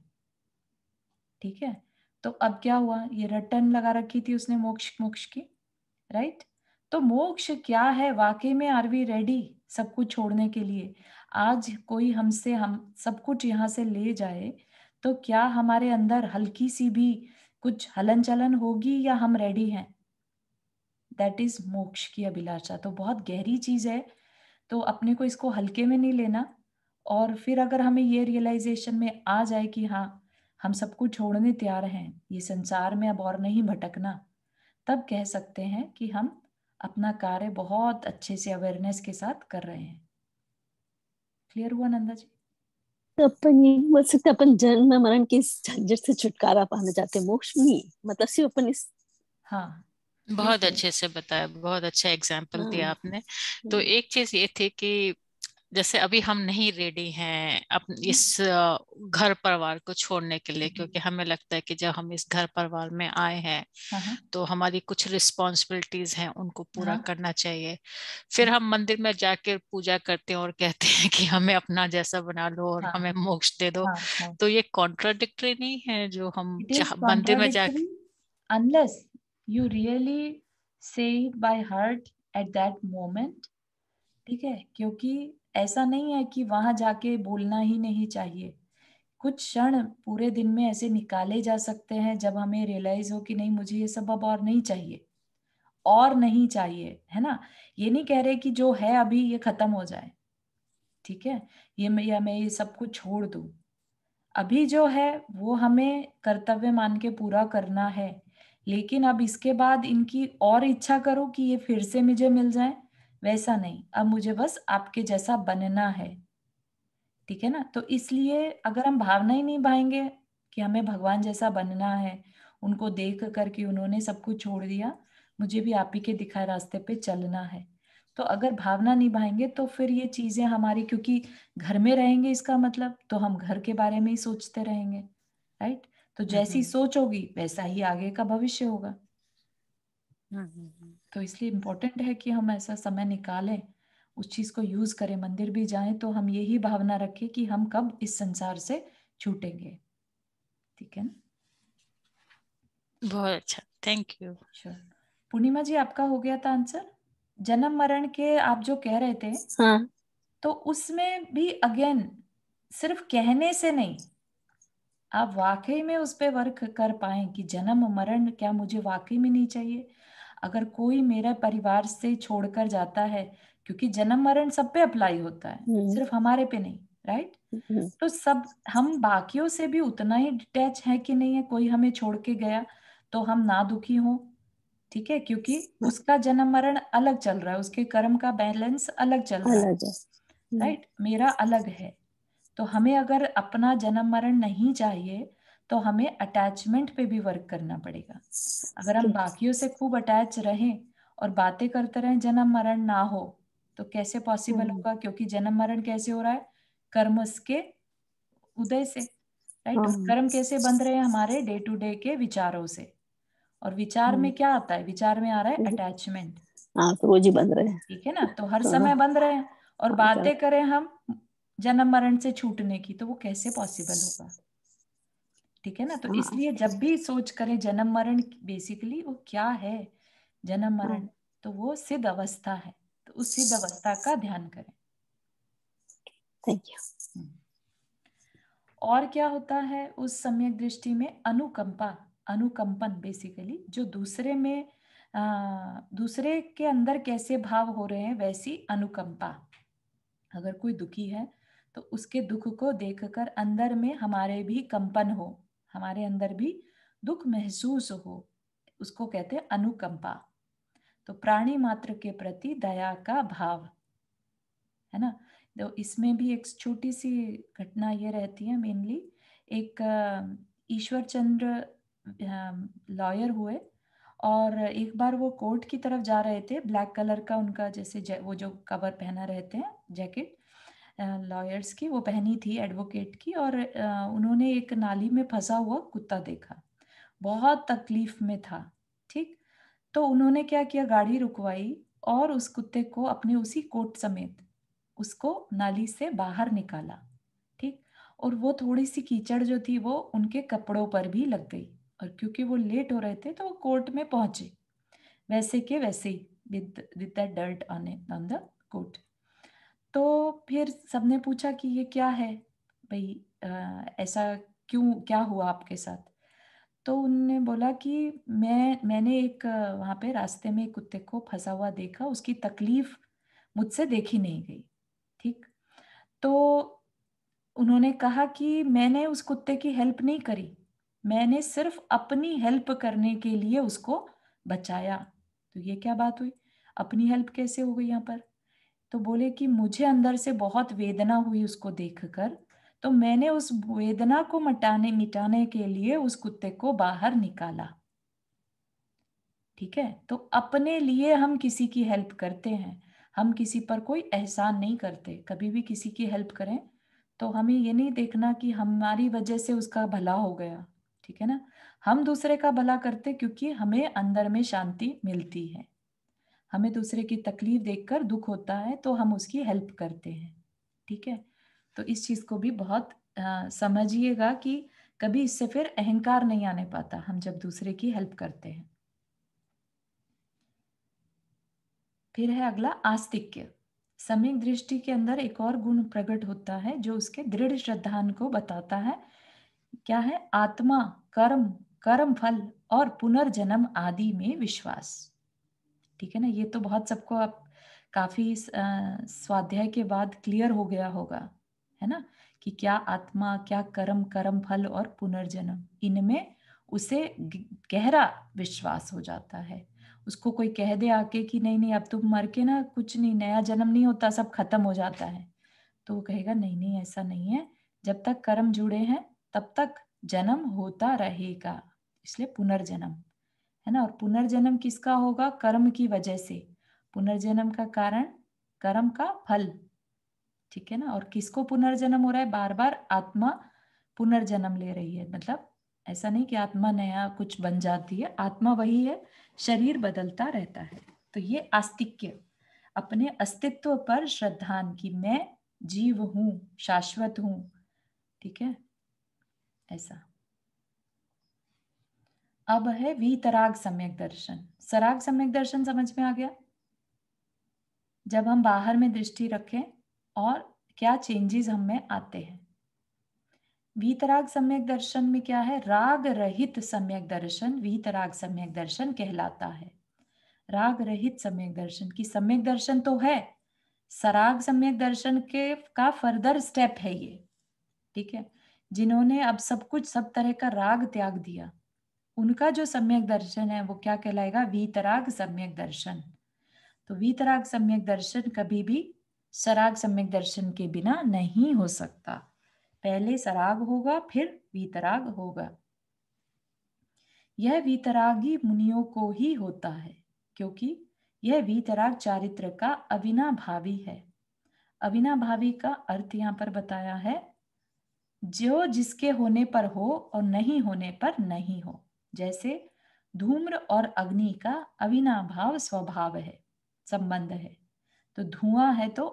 ठीक है तो अब क्या हुआ ये रटन लगा रखी थी उसने मोक्ष मोक्ष की राइट तो मोक्ष क्या है वाकई में आर वी रेडी सब कुछ छोड़ने के लिए आज कोई हमसे हम सब कुछ यहाँ से ले जाए तो क्या हमारे अंदर हल्की सी भी कुछ हलन चलन होगी या हम रेडी हैं दैट इज मोक्ष की अभिलाषा तो बहुत गहरी चीज है तो अपने को इसको हल्के में नहीं लेना और फिर अगर हमें ये रियलाइजेशन में आ जाए कि हाँ हम सबको छोड़ने तैयार हैं ये संसार में अब और नहीं भटकना तब कह सकते हैं कि हम अपना कार्य बहुत अच्छे से अवेयरनेस के साथ कर रहे हैं क्लियर हुआ नंदा जी तो अपन बोल सकते अपन जन्म मरण के झंझट से छुटकारा पाना चाहते मोक्ष में मतलब सिर्फ अपन इस हाँ बहुत हम्म। अच्छे से बताया बहुत अच्छा एग्जाम्पल दिया हाँ। आपने तो हम्म। एक चीज ये थी कि जैसे अभी हम नहीं रेडी हैं अप इस घर परिवार को छोड़ने के लिए क्योंकि हमें लगता है कि जब हम इस घर परिवार में आए हैं हाँ, हाँ। तो हमारी कुछ रिस्पॉन्सिबिलिटीज हैं उनको हाँ, पूरा करना चाहिए फिर हम मंदिर में जाकर पूजा करते हैं और कहते हैं कि हमें अपना जैसा बना लो और हमें मोक्ष दे दो तो ये कॉन्ट्राडिक्टरी नहीं है जो हम मंदिर में जाकर unless you really say by heart at that moment ठीक है क्योंकि ऐसा नहीं है कि वहां जाके बोलना ही नहीं चाहिए कुछ क्षण पूरे दिन में ऐसे निकाले जा सकते हैं जब हमें रियलाइज हो कि नहीं मुझे ये सब अब और नहीं चाहिए और नहीं चाहिए है ना ये नहीं कह रहे कि जो है अभी ये खत्म हो जाए ठीक है ये मैं या मैं ये सब कुछ छोड़ दू अभी जो है वो हमें कर्तव्य मान के पूरा करना है लेकिन अब इसके बाद इनकी और इच्छा करो कि ये फिर से मुझे मिल जाए वैसा नहीं अब मुझे बस आपके जैसा बनना है ठीक है ना तो इसलिए अगर हम भावना ही नहीं भाएंगे कि हमें भगवान जैसा बनना है उनको देख करके उन्होंने सब कुछ छोड़ दिया मुझे भी आप ही के दिखाए रास्ते पे चलना है तो अगर भावना निभाएंगे तो फिर ये चीजें हमारी क्योंकि घर में रहेंगे इसका मतलब तो हम घर के बारे में ही सोचते रहेंगे राइट तो जैसी हम्म। सोच होगी वैसा ही आगे का भविष्य होगा हम्म, हम्म, तो इसलिए इम्पोर्टेंट है कि हम ऐसा समय निकालें उस चीज़ को यूज़ करें मंदिर भी जाएं तो हम यही भावना रखें कि हम कब इस संसार से छूटेंगे ठीक है बहुत अच्छा थैंक यू पूर्णिमा जी आपका हो गया था आंसर जन्म मरण के आप जो कह रहे थे हाँ. तो उसमें भी अगेन सिर्फ कहने से नहीं आप वाकई में उस पर वर्क कर पाए कि जन्म मरण क्या मुझे वाकई में नहीं चाहिए अगर कोई मेरा परिवार से छोड़कर जाता है क्योंकि जन्म मरण सब पे अप्लाई होता है हम्म। सिर्फ हमारे पे नहीं राइट हम्म। तो सब हम बाकियों से भी उतना ही डिटैच है कि नहीं है कोई हमें छोड़ के गया तो हम ना दुखी हो ठीक है क्योंकि हाँ। उसका जन्म मरण अलग चल रहा है उसके कर्म का बैलेंस अलग चल रहा है राइट हम्म। मेरा अलग है तो हमें अगर अपना जन्म मरण नहीं चाहिए तो हमें अटैचमेंट पे भी वर्क करना पड़ेगा अगर हम बाकियों से खूब अटैच रहें और बातें करते रहें जन्म मरण ना हो तो कैसे पॉसिबल hmm. होगा क्योंकि जन्म मरण कैसे हो रहा है कर्म उसके उदय से राइट right? Hmm. कर्म कैसे बंद रहे हैं हमारे डे टू डे के विचारों से और विचार में hmm. क्या आता है विचार में आ रहा है अटैचमेंट हाँ, तो रोज ही रहे ठीक है ना तो हर हाँ। समय बंद रहे हैं और हाँ, बातें करें हम जन्म मरण से छूटने की तो वो कैसे पॉसिबल होगा ठीक है ना तो हाँ। इसलिए जब भी सोच करें जन्म मरण बेसिकली वो क्या है जन्म हाँ। मरण तो वो सिद्ध अवस्था है तो उस सिद्ध अवस्था का ध्यान करें थैंक यू हम्म। और क्या होता है उस समय दृष्टि में अनुकंपा अनुकंपन बेसिकली जो दूसरे में आ, दूसरे के अंदर कैसे भाव हो रहे हैं वैसी अनुकंपा अगर कोई दुखी है तो उसके दुख को देखकर अंदर में हमारे भी कंपन हो हमारे अंदर भी दुख महसूस हो उसको कहते हैं अनुकंपा तो प्राणी मात्र के प्रति दया का भाव है ना तो इसमें भी एक छोटी सी घटना ये रहती है मेनली एक ईश्वर चंद्र लॉयर हुए और एक बार वो कोर्ट की तरफ जा रहे थे ब्लैक कलर का उनका जैसे वो जो कवर पहना रहते हैं जैकेट लॉयर्स की वो पहनी थी एडवोकेट की और उन्होंने एक नाली में फंसा हुआ कुत्ता देखा बहुत तकलीफ में था ठीक तो उन्होंने क्या किया गाड़ी रुकवाई और उस कुत्ते को अपने उसी कोट समेत उसको नाली से बाहर निकाला ठीक और वो थोड़ी सी कीचड़ जो थी वो उनके कपड़ों पर भी लग गई और क्योंकि वो लेट हो रहे थे तो वो कोर्ट में पहुंचे वैसे के वैसे ही with with that dirt on on the court तो फिर सबने पूछा कि ये क्या है भाई ऐसा क्यों क्या हुआ आपके साथ तो उनने बोला कि मैं मैंने एक वहाँ पे रास्ते में एक कुत्ते को फंसा हुआ देखा उसकी तकलीफ मुझसे देखी नहीं गई ठीक तो उन्होंने कहा कि मैंने उस कुत्ते की हेल्प नहीं करी मैंने सिर्फ अपनी हेल्प करने के लिए उसको बचाया तो ये क्या बात हुई अपनी हेल्प कैसे हो गई यहाँ पर तो बोले कि मुझे अंदर से बहुत वेदना हुई उसको देखकर तो मैंने उस वेदना को मटाने मिटाने के लिए उस कुत्ते को बाहर निकाला ठीक है तो अपने लिए हम किसी की हेल्प करते हैं हम किसी पर कोई एहसान नहीं करते कभी भी किसी की हेल्प करें तो हमें ये नहीं देखना कि हमारी वजह से उसका भला हो गया ठीक है ना हम दूसरे का भला करते क्योंकि हमें अंदर में शांति मिलती है हमें दूसरे की तकलीफ देखकर दुख होता है तो हम उसकी हेल्प करते हैं ठीक है तो इस चीज़ को भी बहुत समझिएगा कि कभी इससे फिर अहंकार नहीं आने पाता हम जब दूसरे की हेल्प करते हैं फिर है अगला आस्तिक्य समय दृष्टि के अंदर एक और गुण प्रकट होता है जो उसके दृढ़ श्रद्धान को बताता है क्या है आत्मा कर्म कर्म फल और पुनर्जन्म आदि में विश्वास ठीक है ना ये तो बहुत सबको आप काफी स्वाध्याय के बाद क्लियर हो गया होगा है ना कि क्या आत्मा क्या कर्म कर्म फल और पुनर्जन्म इनमें उसे गहरा विश्वास हो जाता है उसको कोई कह दे आके कि नहीं नहीं अब तुम मर के ना कुछ नहीं नया जन्म नहीं होता सब खत्म हो जाता है तो वो कहेगा नहीं नहीं ऐसा नहीं है जब तक कर्म जुड़े हैं तब तक जन्म होता रहेगा इसलिए पुनर्जन्म है ना और पुनर्जन्म किसका होगा कर्म की वजह से पुनर्जन्म का कारण कर्म का फल ठीक है ना और किसको पुनर्जन्म हो रहा है बार बार आत्मा पुनर्जन्म ले रही है मतलब ऐसा नहीं कि आत्मा नया कुछ बन जाती है आत्मा वही है शरीर बदलता रहता है तो ये आस्तिक्य अपने अस्तित्व पर श्रद्धान की मैं जीव हूँ शाश्वत हूँ ठीक है ऐसा अब है वीतराग सम्यक दर्शन सराग सम्यक दर्शन समझ में आ गया जब हम बाहर में दृष्टि रखें और क्या चेंजेस हम में आते हैं वीतराग सम्यक दर्शन में क्या है राग रहित सम्यक दर्शन वीतराग सम्यक दर्शन कहलाता है राग रहित सम्यक दर्शन की सम्यक दर्शन तो है सराग सम्यक दर्शन के का फर्दर स्टेप है ये ठीक है जिन्होंने अब सब कुछ सब तरह का राग त्याग दिया उनका जो सम्यक दर्शन है वो क्या कहलाएगा वीतराग सम्यक दर्शन तो वीतराग सम्यक दर्शन कभी भी सराग सम्यक दर्शन के बिना नहीं हो सकता पहले सराग होगा फिर वीतराग होगा यह वीतरागी मुनियों को ही होता है क्योंकि यह वीतराग चारित्र का अविनाभावी है अविनाभावी का अर्थ यहाँ पर बताया है जो जिसके होने पर हो और नहीं होने पर नहीं हो जैसे धूम्र और अग्नि का अविनाभाव स्वभाव है संबंध है तो धुआं है तो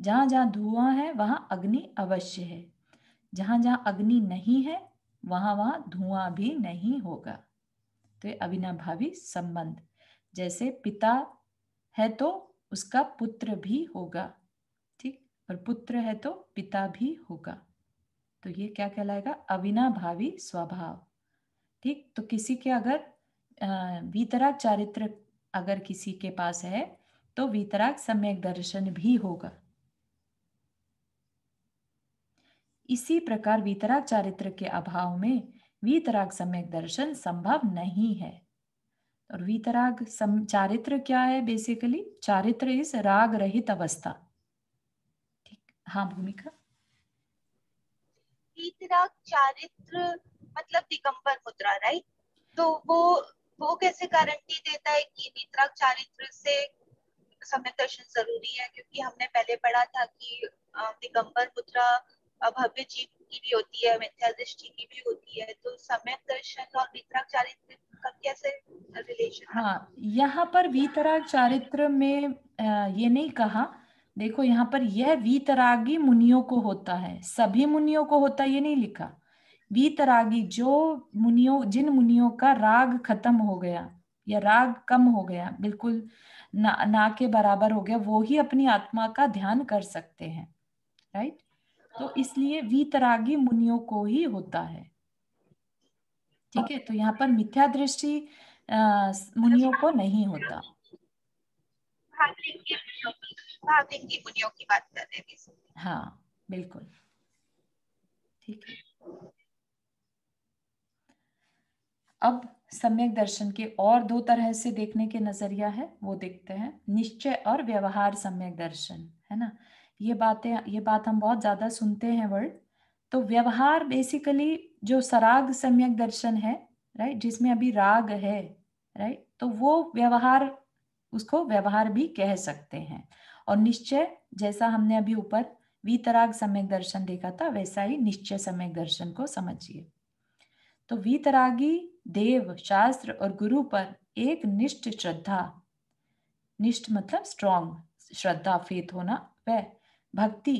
जहां जहां धुआं है वहां अग्नि अवश्य है जहां जहां अग्नि नहीं है वहां वहां धुआं भी नहीं होगा तो ये अविनाभावी संबंध जैसे पिता है तो उसका पुत्र भी होगा ठीक और पुत्र है तो पिता भी होगा तो ये क्या कहलाएगा अविनाभावी स्वभाव ठीक तो किसी के अगर वीतराग चारित्र अगर किसी के पास है तो वीतराग सम्यक दर्शन भी होगा इसी प्रकार वीतराग चारित्र के अभाव में वीतराग सम्यक दर्शन संभव नहीं है और वीतराग सम चारित्र क्या है बेसिकली चारित्र इस राग रहित अवस्था ठीक हाँ भूमिका वीतराग चारित्र मतलब दिगंबर मुद्रा राइट तो वो वो कैसे गारंटी देता है कि नेत्रा चारित्र से समय दर्शन जरूरी है क्योंकि हमने पहले पढ़ा था कि दिगंबर मुद्रा भव्य जीव की भी होती है मिथ्या दृष्टि की भी होती है तो सम्यक दर्शन और वितरक चारित्र का कैसे रिलेशन हाँ यहाँ पर वितराग चारित्र में ये नहीं कहा देखो यहाँ पर यह वीतरागी मुनियों को होता है सभी मुनियों को होता है ये नहीं लिखा वीतरागी जो मुनियों जिन मुनियों का राग खत्म हो गया या राग कम हो गया बिल्कुल ना ना के बराबर हो गया वो ही अपनी आत्मा का ध्यान कर सकते हैं राइट तो इसलिए वीतरागी मुनियों को ही होता है ठीक है तो यहाँ पर मिथ्या दृष्टि मुनियों को नहीं होता हाँ बिल्कुल ठीक है अब सम्यक दर्शन के और दो तरह से देखने के नजरिया है वो देखते हैं निश्चय और व्यवहार सम्यक दर्शन है ना ये बातें ये बात हम बहुत ज्यादा सुनते हैं वर्ड तो व्यवहार बेसिकली जो सराग सम्यक दर्शन है राइट जिसमें अभी राग है राइट तो वो व्यवहार उसको व्यवहार भी कह सकते हैं और निश्चय जैसा हमने अभी ऊपर वीतराग सम्यक दर्शन देखा था वैसा ही निश्चय सम्यक दर्शन को समझिए तो वीतरागी देव शास्त्र और गुरु पर एक निष्ठ श्रद्धा निष्ठ मतलब स्ट्रॉन्ग श्रद्धा फेत होना वह भक्ति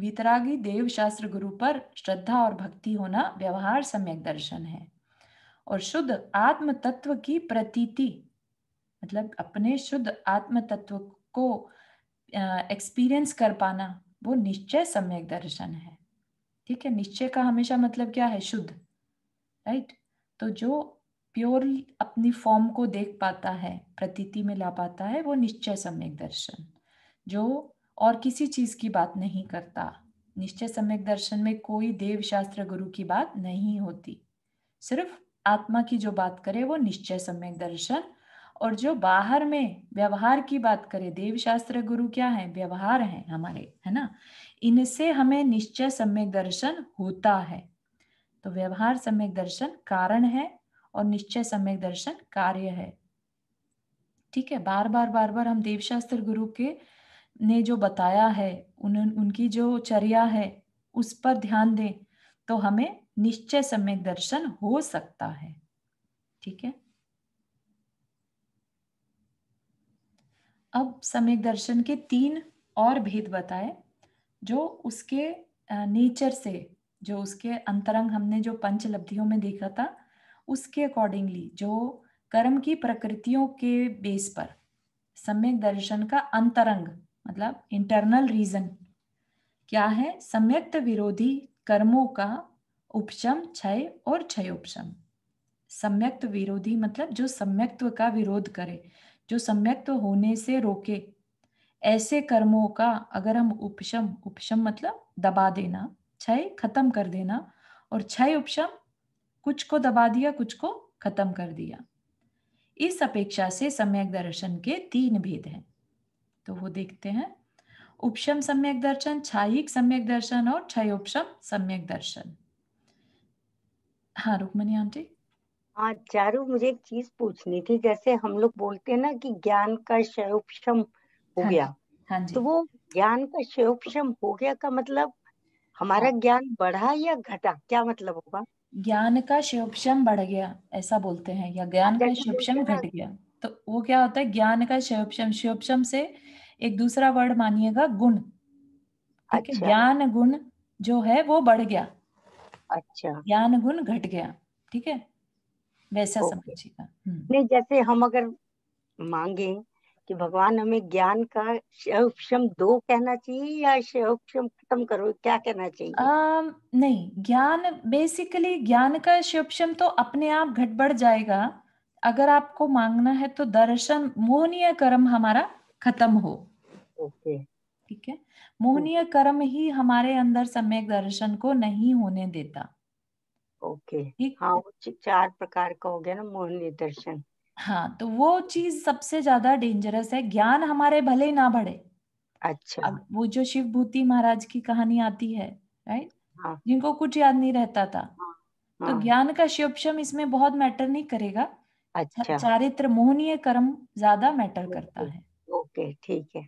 वितरागी देव शास्त्र गुरु पर श्रद्धा और भक्ति होना व्यवहार सम्यक दर्शन है और शुद्ध आत्म तत्व की प्रतीति मतलब अपने शुद्ध आत्म तत्व को एक्सपीरियंस कर पाना वो निश्चय सम्यक दर्शन है ठीक है निश्चय का हमेशा मतलब क्या है शुद्ध राइट तो जो प्योर अपनी फॉर्म को देख पाता है प्रतीति में ला पाता है वो निश्चय सम्यक दर्शन जो और किसी चीज की बात नहीं करता निश्चय सम्यक दर्शन में कोई देव शास्त्र गुरु की बात नहीं होती सिर्फ आत्मा की जो बात करे वो निश्चय सम्यक दर्शन और जो बाहर में व्यवहार की बात करे देव शास्त्र गुरु क्या है व्यवहार है हमारे है ना इनसे हमें निश्चय सम्यक दर्शन होता है तो व्यवहार सम्यक दर्शन कारण है और निश्चय सम्यक दर्शन कार्य है ठीक है बार बार बार बार हम देवशास्त्र गुरु के ने जो बताया है उन उनकी जो चर्या है उस पर ध्यान दें तो हमें निश्चय सम्यक दर्शन हो सकता है ठीक है अब सम्यक दर्शन के तीन और भेद बताए जो उसके नेचर से जो उसके अंतरंग हमने जो पंच लब्धियों में देखा था उसके अकॉर्डिंगली जो कर्म की प्रकृतियों के बेस पर सम्यक दर्शन का अंतरंग मतलब इंटरनल रीजन क्या है सम्यक्त विरोधी कर्मों का उपशम क्षय और उपशम सम्यक्त विरोधी मतलब जो सम्यक्त्व का विरोध करे जो सम्यक्त्व होने से रोके ऐसे कर्मों का अगर हम उपशम उपशम मतलब दबा देना क्षय खत्म कर देना और क्षय उपशम कुछ को दबा दिया कुछ को खत्म कर दिया इस अपेक्षा से सम्यक दर्शन के तीन भेद हैं तो वो देखते हैं उपशम सम्यक दर्शन छाईक सम्यक दर्शन और उपशम सम्यक दर्शन हाँ रुक्मणी आंटी हाँ चारू मुझे एक चीज पूछनी थी जैसे हम लोग बोलते हैं ना कि ज्ञान का क्षयोपशम हो हाँ, गया हाँ जी। तो वो ज्ञान का क्षयोपशम हो गया का मतलब हाँ। हमारा ज्ञान बढ़ा या घटा क्या मतलब होगा ज्ञान का शिवक्षम बढ़ गया ऐसा बोलते हैं या ज्ञान का शिवक्षम घट गया तो वो क्या होता है ज्ञान का शिवक्षम शिवक्षम से एक दूसरा वर्ड मानिएगा गुण अच्छा। ज्ञान गुण जो है वो बढ़ गया अच्छा ज्ञान गुण घट गया ठीक है वैसा समझिएगा हम्म। नहीं जैसे हम अगर मांगे कि भगवान हमें ज्ञान का शम दो कहना चाहिए या शम खत्म करो क्या कहना चाहिए um, नहीं ज्ञान बेसिकली ज्ञान का शम तो अपने आप घट बढ़ जाएगा अगर आपको मांगना है तो दर्शन मोहनीय कर्म हमारा खत्म हो ओके okay. ठीक है मोहनीय कर्म ही हमारे अंदर सम्यक दर्शन को नहीं होने देता ओके okay. हाँ चार प्रकार का हो गया ना मोहनीय दर्शन हाँ तो वो चीज सबसे ज्यादा डेंजरस है ज्ञान हमारे भले ना बढ़े अच्छा अब वो जो शिव भूति महाराज की कहानी आती है राइट हाँ। जिनको कुछ याद नहीं रहता था हाँ। तो हाँ। ज्ञान का शिवपशम इसमें बहुत मैटर नहीं करेगा अच्छा चारित्र मोहनीय कर्म ज्यादा मैटर करता है ओके ठीक है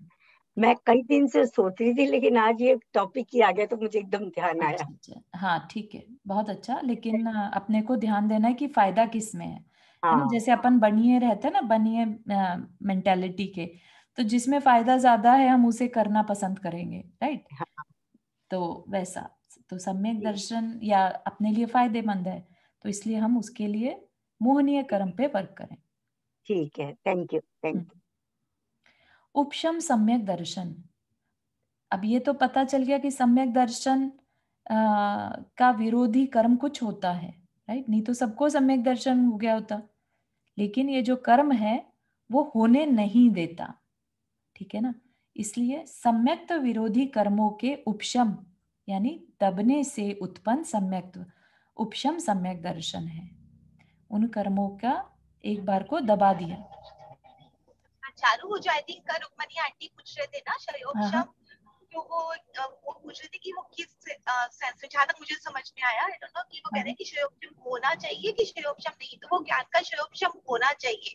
मैं कई दिन से सोच रही थी लेकिन आज ये टॉपिक ही आ गया तो मुझे एकदम ध्यान अच्छा, आया अच्छा। हाँ ठीक है बहुत अच्छा लेकिन अपने को ध्यान देना है कि फायदा किस में है हाँ. मतलब जैसे अपन बनिए रहते हैं ना बनिए मेंटेलिटी के तो जिसमें फायदा ज्यादा है हम उसे करना पसंद करेंगे राइट हाँ. तो वैसा तो सम्यक दर्शन या अपने लिए फायदेमंद है तो इसलिए हम उसके लिए मोहनीय कर्म पे वर्क करें ठीक है थैंक यू थैंक यू उपशम सम्यक दर्शन अब ये तो पता चल गया कि सम्यक दर्शन आ, का विरोधी कर्म कुछ होता है राइट नहीं तो सबको सम्यक दर्शन हो गया होता लेकिन ये जो कर्म है वो होने नहीं देता ठीक है ना इसलिए सम्यक्त विरोधी कर्मों के उपशम यानी दबने से उत्पन्न सम्यक्त उपशम सम्यक दर्शन है उन कर्मों का एक बार को दबा दिया हाँ, चालू हो जाए थी कर रुक्मणी आंटी पूछ रहे थे ना उपशम हाँ, हाँ। लोगों वो पूछ कि वो किस सेंस में जहाँ तक मुझे समझ में आया कि वो कह रहे हैं कि होना चाहिए कि नहीं तो वो ज्ञान का शयोपशम होना चाहिए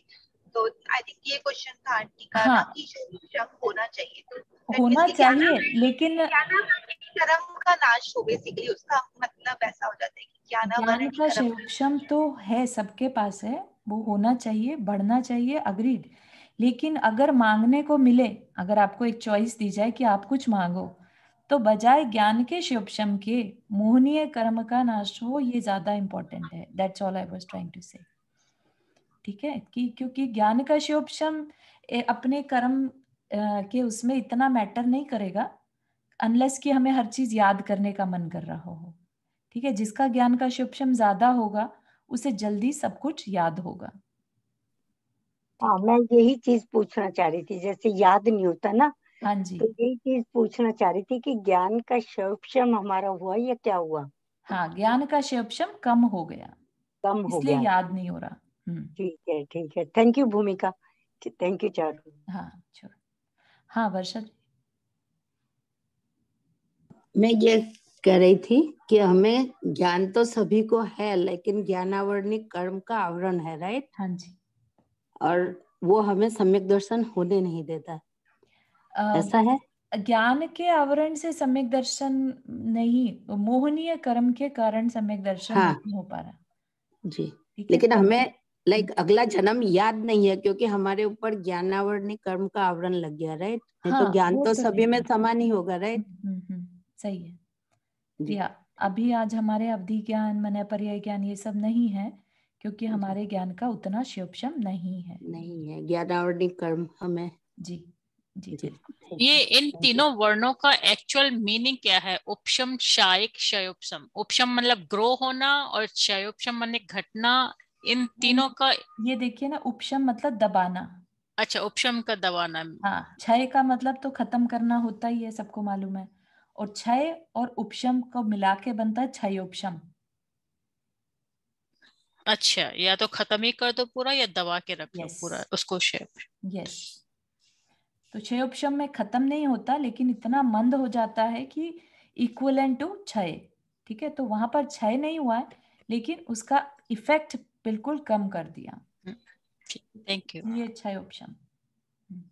तो आई थिंक ये क्वेश्चन था आंटी का हाँ. कि होना चाहिए तो होना चाहिए लेकिन कर्म का नाश हो बेसिकली उसका मतलब ऐसा हो जाता है की ज्ञान का तो है सबके पास है वो होना चाहिए बढ़ना चाहिए अग्रीड लेकिन अगर मांगने को मिले अगर आपको एक चॉइस दी जाए कि आप कुछ मांगो तो बजाय ज्ञान के शिवपशम के मोहनीय कर्म का नाश हो ये ज्यादा इम्पोर्टेंट है that's all I was trying to say ठीक है कि क्योंकि ज्ञान का शिवपशम अपने कर्म के उसमें इतना मैटर नहीं करेगा अनलेस कि हमें हर चीज याद करने का मन कर रहा हो ठीक है जिसका ज्ञान का शिवपशम ज्यादा होगा उसे जल्दी सब कुछ याद होगा हाँ मैं यही चीज पूछना चाह रही थी जैसे याद नहीं होता ना हाँ जी तो यही चीज पूछना चाह रही थी कि ज्ञान का शम हमारा हुआ या क्या हुआ हाँ ज्ञान का शम कम हो गया कम हो इसलिए गया। याद नहीं हो रहा हम्म। ठीक है ठीक है thank you Bhumika thank you Charu हाँ हाँ वर्षा मैं ये कह रही थी कि हमें ज्ञान तो सभी को है लेकिन ज्ञानावरणी कर्म का आवरण है राइट हाँ जी और वो हमें सम्यक दर्शन होने नहीं देता ऐसा है ज्ञान के आवरण से सम्यक दर्शन नहीं मोहनीय कर्म के कारण सम्यक दर्शन हाँ, नहीं हो पा रहा जी लेकिन हमें लाइक like, अगला जन्म याद नहीं है क्योंकि हमारे ऊपर आवरण कर्म का आवरण लग गया राइट तो हाँ, तो ज्ञान तो, तो सभी में समान ही होगा राइट हम्म, हम्म, हम्म, सही है जी अभी आज हमारे अवधि ज्ञान मन पर्याय ज्ञान ये सब नहीं है क्योंकि हमारे ज्ञान का उतना शिवक्षम नहीं है नहीं है ज्ञानावरणी कर्म हमें जी जी जी ये इन तीनों वर्णों का एक्चुअल मीनिंग क्या है उपशम शायक क्षयोपशम उपशम मतलब ग्रो होना और क्षयोपशम मान घटना इन तीनों का ये देखिए ना उपशम मतलब दबाना अच्छा उपशम का दबाना हाँ क्षय का मतलब तो खत्म करना होता ही है सबको मालूम है और क्षय और उपशम को मिला के बनता है क्षयोपम अच्छा या तो खत्म ही कर दो पूरा या दबा के रख लो yes. पूरा उसको शेप यस तो क्षय उपशम में खत्म नहीं होता लेकिन इतना मंद हो जाता है कि इक्वलेंट टू छय ठीक है तो वहां पर छय नहीं हुआ है लेकिन उसका इफेक्ट बिल्कुल कम कर दिया थैंक हम्म, यू ये छय उपशम हम्म।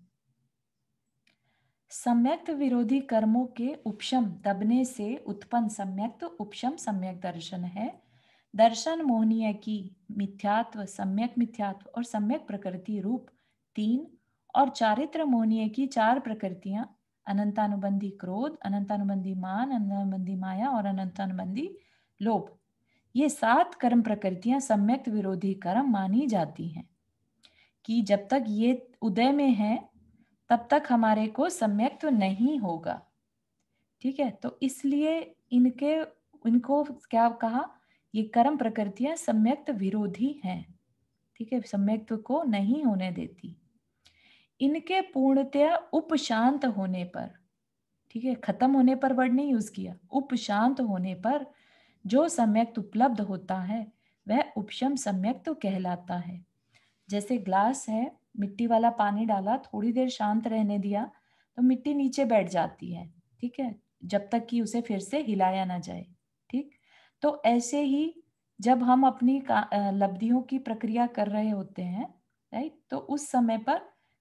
सम्यक्त विरोधी कर्मों के उपशम दबने से उत्पन्न सम्यक्त तो उपशम सम्यक दर्शन है दर्शन मोहनीय की मिथ्यात्व सम्यक मिथ्यात्व और सम्यक प्रकृति रूप तीन और चारित्र मोहनीय की चार प्रकृतियां अनंतानुबंधी क्रोध अनंतानुबंधी मान अनंतानुबंधी माया और अनंतानुबंधी लोभ ये सात कर्म प्रकृतियां सम्यक विरोधी कर्म मानी जाती हैं कि जब तक ये उदय में है तब तक हमारे को सम्यक्त नहीं होगा ठीक है तो इसलिए इनके इनको क्या कहा ये कर्म प्रकृतियां सम्यक्त विरोधी हैं ठीक है सम्यक्त को नहीं होने देती इनके पूर्णतया उपशांत होने पर ठीक है खत्म होने पर वर्ड नहीं यूज किया उपशांत होने पर जो सम्यक्त उपलब्ध होता है वह उपशम सम्यक्त कहलाता है जैसे ग्लास है मिट्टी वाला पानी डाला थोड़ी देर शांत रहने दिया तो मिट्टी नीचे बैठ जाती है ठीक है जब तक कि उसे फिर से हिलाया ना जाए ठीक तो ऐसे ही जब हम अपनी लब्धियों की प्रक्रिया कर रहे होते हैं राइट तो उस समय पर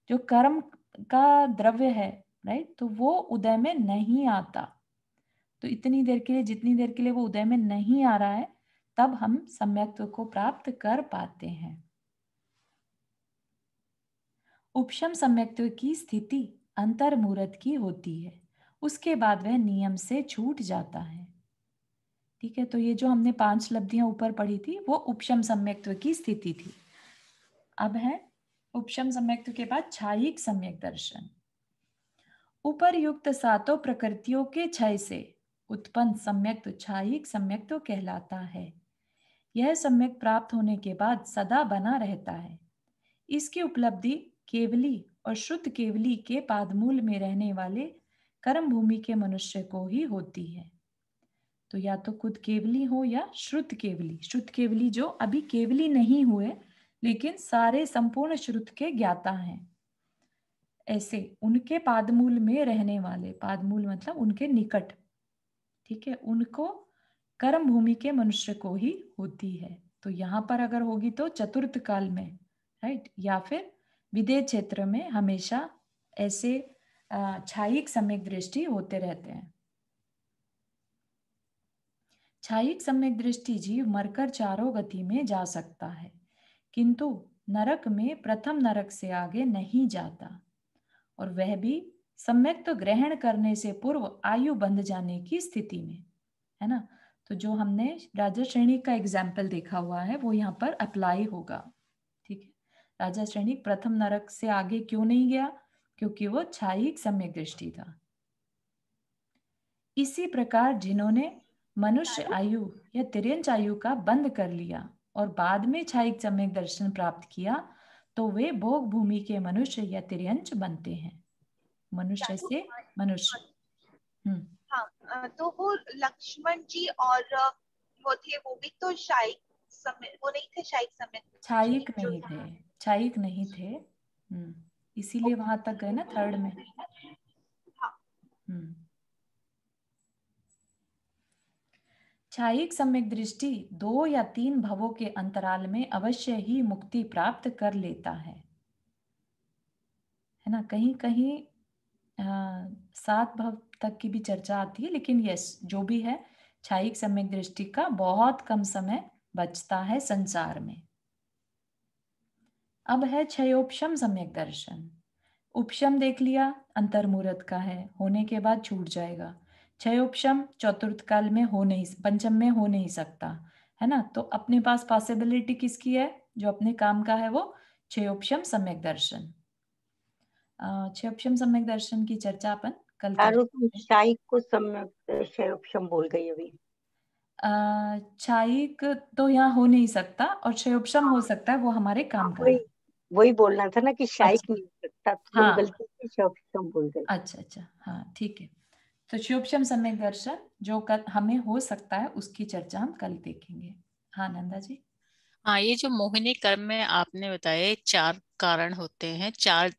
जो कर्म का द्रव्य है राइट तो वो उदय में नहीं आता तो इतनी देर के लिए जितनी देर के लिए वो उदय में नहीं आ रहा है तब हम सम्यक्त्व को प्राप्त कर पाते हैं उपशम सम्यक्त्व की स्थिति अंतर्मूर्त की होती है उसके बाद वह नियम से छूट जाता है ठीक है तो ये जो हमने पांच लब्धियां ऊपर पढ़ी थी वो उपशम सम्यक्त्व की स्थिति थी अब है उपशम सम्यक्त्व के बाद छाईक सम्यक दर्शन युक्त सातों प्रकृतियों के छय से उत्पन्न सम्यक्त्व छायिक सम्यक्त्व कहलाता है यह सम्यक प्राप्त होने के बाद सदा बना रहता है इसकी उपलब्धि केवली और शुद्ध केवली के पादमूल में रहने वाले कर्म भूमि के मनुष्य को ही होती है तो या तो खुद केवली हो या श्रुत केवली श्रुत केवली जो अभी केवली नहीं हुए लेकिन सारे संपूर्ण श्रुत के ज्ञाता हैं ऐसे उनके पादमूल में रहने वाले पादमूल मतलब उनके निकट ठीक है उनको कर्म भूमि के मनुष्य को ही होती है तो यहाँ पर अगर होगी तो चतुर्थ काल में राइट या फिर विदे क्षेत्र में हमेशा ऐसे छाईक सम्यक दृष्टि होते रहते हैं छायिक सम्यक दृष्टि जीव मरकर चारों गति में जा सकता है किंतु नरक में प्रथम नरक से आगे नहीं जाता और वह भी सम्यक तो ग्रहण करने से पूर्व आयु बंध जाने की स्थिति में है ना तो जो हमने राजा श्रेणी का एग्जाम्पल देखा हुआ है वो यहाँ पर अप्लाई होगा ठीक है राजा श्रेणी प्रथम नरक से आगे क्यों नहीं गया क्योंकि वो छाई सम्यक दृष्टि था इसी प्रकार जिन्होंने मनुष्य आयु या तिरंज आयु का बंद कर लिया और बाद में छाइक सम्यक दर्शन प्राप्त किया तो वे भोग भूमि के मनुष्य या तिरंज बनते हैं मनुष्य तो से मनुष्य हाँ, हम्म। हाँ तो वो लक्ष्मण जी और वो थे वो भी तो शाइक समय वो नहीं थे शाइक समय छाइक नहीं थे छाइक नहीं थे हम्म इसीलिए वहां तक गए ना थर्ड में हाँ। हम्म छाईक सम्यक दृष्टि दो या तीन भवों के अंतराल में अवश्य ही मुक्ति प्राप्त कर लेता है है ना कहीं कहीं सात भव तक की भी चर्चा आती है लेकिन यस जो भी है छायिक सम्यक दृष्टि का बहुत कम समय बचता है संसार में अब है क्षयोपम सम्यक दर्शन उपशम देख लिया अंतर्मुहूर्त का है होने के बाद छूट जाएगा क्षयोपम चतुर्थ काल में हो नहीं पंचम में हो नहीं सकता है ना तो अपने पास पॉसिबिलिटी किसकी है जो अपने काम का है वो क्षयोपम सम्यक दर्शन क्षयोपम सम्यक दर्शन की चर्चा अपन कल को क्षयोपशम बोल गई अभी छाईक तो यहाँ हो नहीं सकता और क्षयोपम हो सकता है वो हमारे काम का वही बोलना था ना कि शाइक अच्छा, नहीं सकता तो हाँ, बोल अच्छा अच्छा हाँ ठीक है तो समय दर्शन जो कल हमें हो सकता है उसकी चर्चा हम कल देखेंगे हाँ नंदा जी हाँ ये जो मोहिनी कर्म में आपने बताया चार कारण होते हैं चार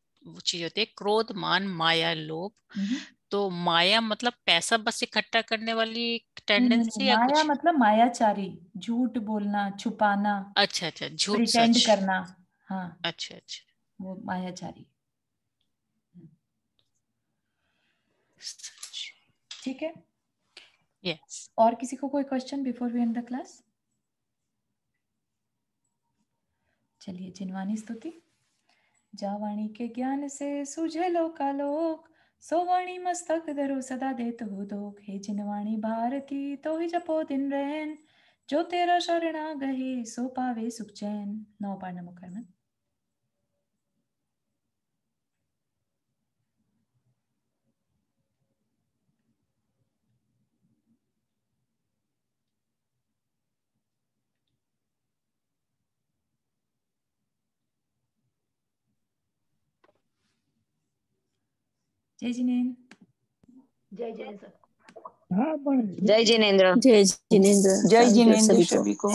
चीज होती है क्रोध मान माया लोभ हम्म। तो माया मतलब पैसा बस इकट्ठा करने वाली टेंडेंसी या माया कुछ? मतलब मायाचारी झूठ बोलना छुपाना अच्छा अच्छा झूठ प्रिटेंड करना हाँ अच्छा अच्छा वो मायाचारी ठीक है यस और किसी को कोई question before we end the class चलिए जिनवानी स्तुति जावाणी के ज्ञान से सुझलो का लोक सोवाणी मस्तक धरो सदा दे तो दो हे जिनवाणी भारती तो ही जपो दिन रहन जो तेरा शरणा गहे सो पावे सुख चैन नौ पार नमो करना जय जिनेन हाँ, जय जिनेन्द्र जय जिनेन्द्र जय जिनेन्द्र जय जिनेन्द्र सभी को